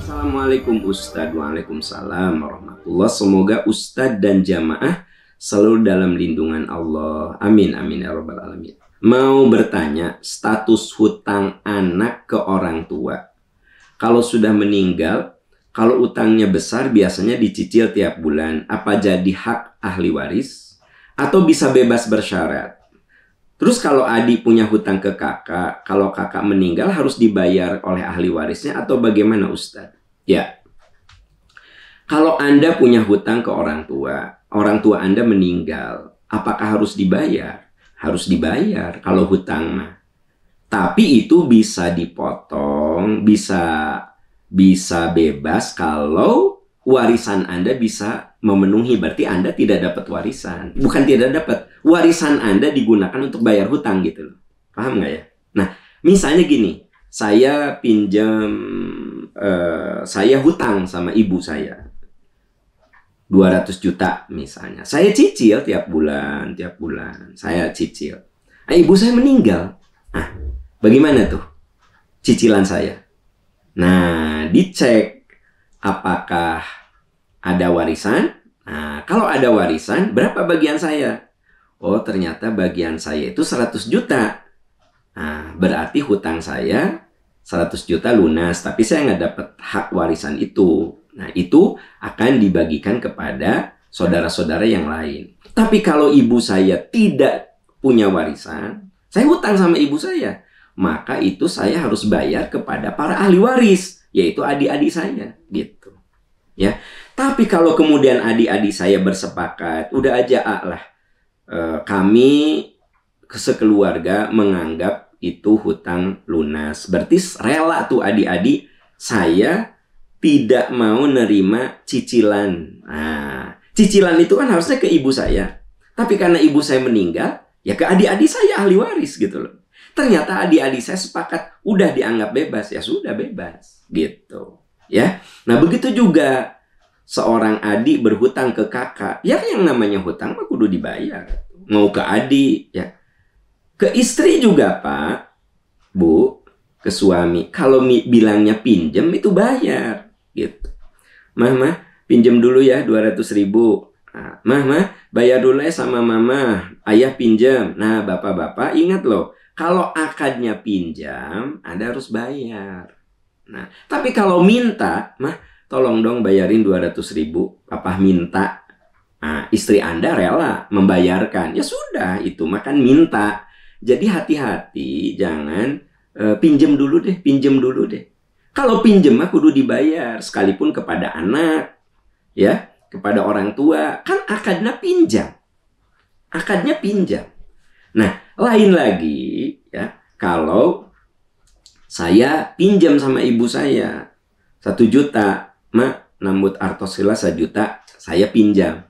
Assalamualaikum Ustadz Waalaikumsalam warahmatullah Semoga Ustadz dan jamaah selalu dalam lindungan Allah Amin amin ya rabbal alamin Mau bertanya status hutang anak ke orang tua Kalau sudah meninggal Kalau utangnya besar biasanya dicicil tiap bulan Apa jadi hak ahli waris? Atau bisa bebas bersyarat? Terus kalau adik punya hutang ke kakak, kalau kakak meninggal harus dibayar oleh ahli warisnya atau bagaimana Ustadz? Ya. Kalau Anda punya hutang ke orang tua, orang tua Anda meninggal, apakah harus dibayar? Harus dibayar kalau hutang mah. Tapi itu bisa dipotong, bisa bisa bebas kalau warisan Anda bisa memenuhi. Berarti Anda tidak dapat warisan. Bukan tidak dapat. Warisan Anda digunakan untuk bayar hutang gitu loh. Paham nggak ya? Nah, misalnya gini. Saya pinjam, uh, saya hutang sama ibu saya. 200 juta misalnya. Saya cicil tiap bulan, tiap bulan. Saya cicil. Nah, ibu saya meninggal. Nah, bagaimana tuh cicilan saya? Nah, dicek apakah ada warisan? Nah, kalau ada warisan, berapa bagian saya? Oh, ternyata bagian saya itu 100 juta. Nah, berarti hutang saya 100 juta lunas, tapi saya nggak dapat hak warisan itu. Nah, itu akan dibagikan kepada saudara-saudara yang lain. Tapi kalau ibu saya tidak punya warisan, saya hutang sama ibu saya maka itu saya harus bayar kepada para ahli waris, yaitu adik-adik saya gitu. Ya. Tapi kalau kemudian adik-adik saya bersepakat, udah aja ah lah. E, kami sekeluarga menganggap itu hutang lunas. Berarti rela tuh adik-adik saya tidak mau nerima cicilan. Nah, cicilan itu kan harusnya ke ibu saya. Tapi karena ibu saya meninggal, ya ke adik-adik saya ahli waris gitu loh. Ternyata adik-adik saya sepakat udah dianggap bebas ya sudah bebas gitu ya. Nah begitu juga seorang adik berhutang ke kakak ya yang namanya hutang mah kudu dibayar mau ke adik ya ke istri juga pak bu ke suami kalau bilangnya pinjem itu bayar gitu mah mah pinjem dulu ya 200 ribu Ah, mah, mah, bayar dulu ya sama mama. Ayah pinjam. Nah, bapak-bapak ingat loh. Kalau akadnya pinjam, Anda harus bayar. Nah, tapi kalau minta, mah, tolong dong bayarin 200 ribu. Papa minta. Nah, istri Anda rela membayarkan. Ya sudah, itu makan minta. Jadi hati-hati, jangan e, eh, pinjem dulu deh, pinjam dulu deh. Kalau pinjam mah kudu dibayar, sekalipun kepada anak. Ya, kepada orang tua kan akadnya pinjam akadnya pinjam nah lain lagi ya kalau saya pinjam sama ibu saya satu juta mak nambut artosila satu juta saya pinjam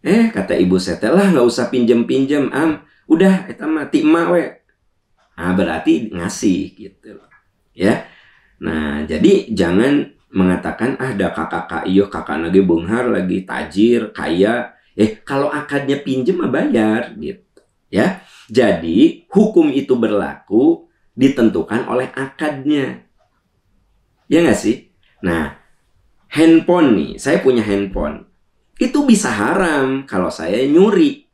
eh kata ibu saya telah nggak usah pinjam pinjam am udah kita mati ma we nah berarti ngasih gitu ya nah jadi jangan mengatakan ah ada kakak kak iyo kakak lagi benghar lagi tajir kaya eh kalau akadnya pinjem mah bayar gitu ya jadi hukum itu berlaku ditentukan oleh akadnya ya nggak sih nah handphone nih saya punya handphone itu bisa haram kalau saya nyuri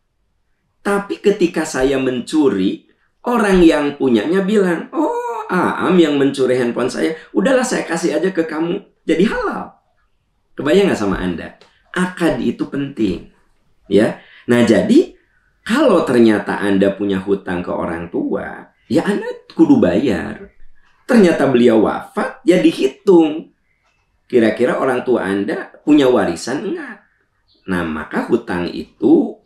tapi ketika saya mencuri orang yang punyanya bilang oh Aam yang mencuri handphone saya, udahlah saya kasih aja ke kamu. Jadi halal. Kebayang nggak sama Anda? Akad itu penting. ya. Nah jadi, kalau ternyata Anda punya hutang ke orang tua, ya Anda kudu bayar. Ternyata beliau wafat, ya dihitung. Kira-kira orang tua Anda punya warisan enggak? Nah maka hutang itu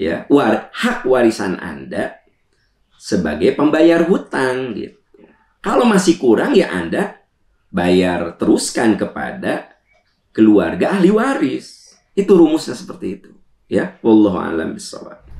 ya war, hak warisan Anda sebagai pembayar hutang gitu. Kalau masih kurang ya Anda bayar teruskan kepada keluarga ahli waris. Itu rumusnya seperti itu. Ya, wallahu alam bisawab.